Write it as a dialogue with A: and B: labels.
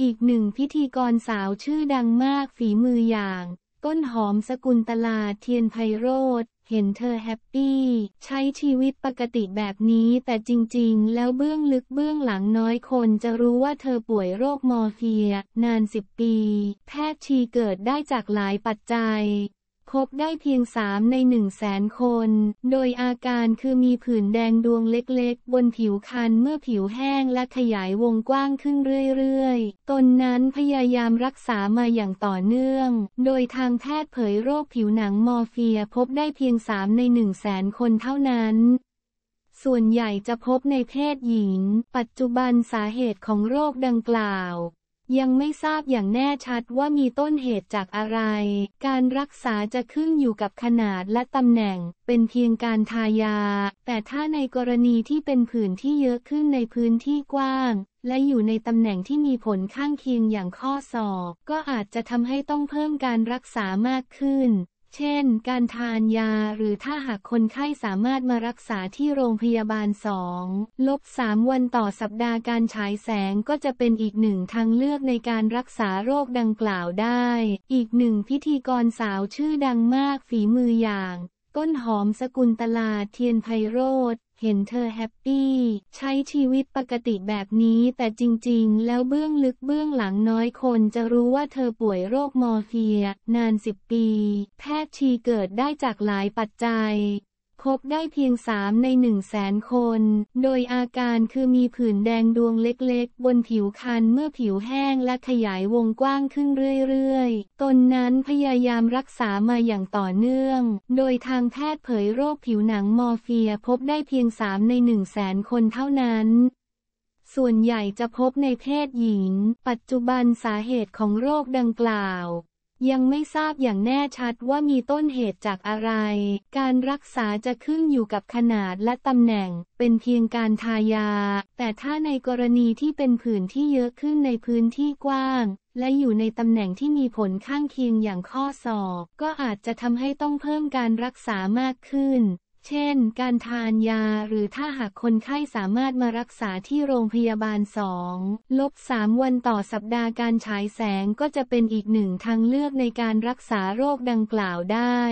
A: อีกหนึ่งพิธีกรสาวชื่อดังมากฝีมืออย่าง ต้นหอมสกุลตลาเทียนไพโรธเห็นเธอแฮปปี้ ใช้ชีวิตปกติแบบนี้แต่จริงๆ แล้วเบื้องลึกเบื้องหลังน้อยคนจะรู้ว่าเธอป่วยโรคมอร์เฟีย นานสิบปีแพทย์ชีเกิดได้จากหลายปัจจัยพบได้เพียงสามในหนึ่งแสนคน โดยอาการคือมีผื่นแดงดวงเล็กๆ บนผิวคันเมื่อผิวแห้งและขยายวงกว้างขึ้นเรื่อยๆ ตนนั้นพยายามรักษามาอย่างต่อเนื่อง โดยทางแพทย์เผยโรคผิวหนังมอร์เฟียพบได้เพียงสามในหนึ่งแสนคนเท่านั้น ส่วนใหญ่จะพบในเพศหญิง ปัจจุบันสาเหตุของโรคดังกล่าวยังไม่ทราบอย่างแน่ชัดว่ามีต้นเหตุจากอะไร การรักษาจะขึ้นอยู่กับขนาดและตำแหน่ง เป็นเพียงการทายา แต่ถ้าในกรณีที่เป็นผื่นที่เยอะขึ้นในพื้นที่กว้าง และอยู่ในตำแหน่งที่มีผลข้างเคียงอย่างข้อศอก ก็อาจจะทำให้ต้องเพิ่มการรักษามากขึ้นเช่นการทานยาหรือถ้าหากคนไข้สามารถมารักษาที่โรงพยาบาล2ลบ3วันต่อสัปดาห์การฉายแสงก็จะเป็นอีกหนึ่งทางเลือกในการรักษาโรคดังกล่าวได้ อีกหนึ่งพิธีกรสาวชื่อดังมากฝีมืออย่าง ต้นหอมสกุลตลาเทียนไพโรธเห็นเธอแฮปปี้ ใช้ชีวิตปกติแบบนี้แต่จริงๆ แล้วเบื้องลึกเบื้องหลังน้อยคนจะรู้ว่าเธอป่วยโรคมอร์เฟีย นานสิบปี แพทย์ชีเกิดได้จากหลายปัจจัยพบได้เพียงสามในหนึ่งแสนคน โดยอาการคือมีผื่นแดงดวงเล็กๆ บนผิวคันเมื่อผิวแห้งและขยายวงกว้างขึ้นเรื่อยๆ ตนนั้นพยายามรักษามาอย่างต่อเนื่อง โดยทางแพทย์เผยโรคผิวหนังมอร์เฟียพบได้เพียงสามในหนึ่งแสนคนเท่านั้น ส่วนใหญ่จะพบในเพศหญิง ปัจจุบันสาเหตุของโรคดังกล่าวยังไม่ทราบอย่างแน่ชัดว่ามีต้นเหตุจากอะไร การรักษาจะขึ้นอยู่กับขนาดและตำแหน่ง เป็นเพียงการทายา แต่ถ้าในกรณีที่เป็นผื่นที่เยอะขึ้นในพื้นที่กว้าง และอยู่ในตำแหน่งที่มีผลข้างเคียงอย่างข้อศอก ก็อาจจะทำให้ต้องเพิ่มการรักษามากขึ้นเช่นการทานยาหรือถ้าหากคนไข้สามารถมารักษาที่โรงพยาบาล2ลบ3วันต่อสัปดาห์การฉายแสงก็จะเป็นอีกหนึ่งทางเลือกในการรักษาโรคดังกล่าวได้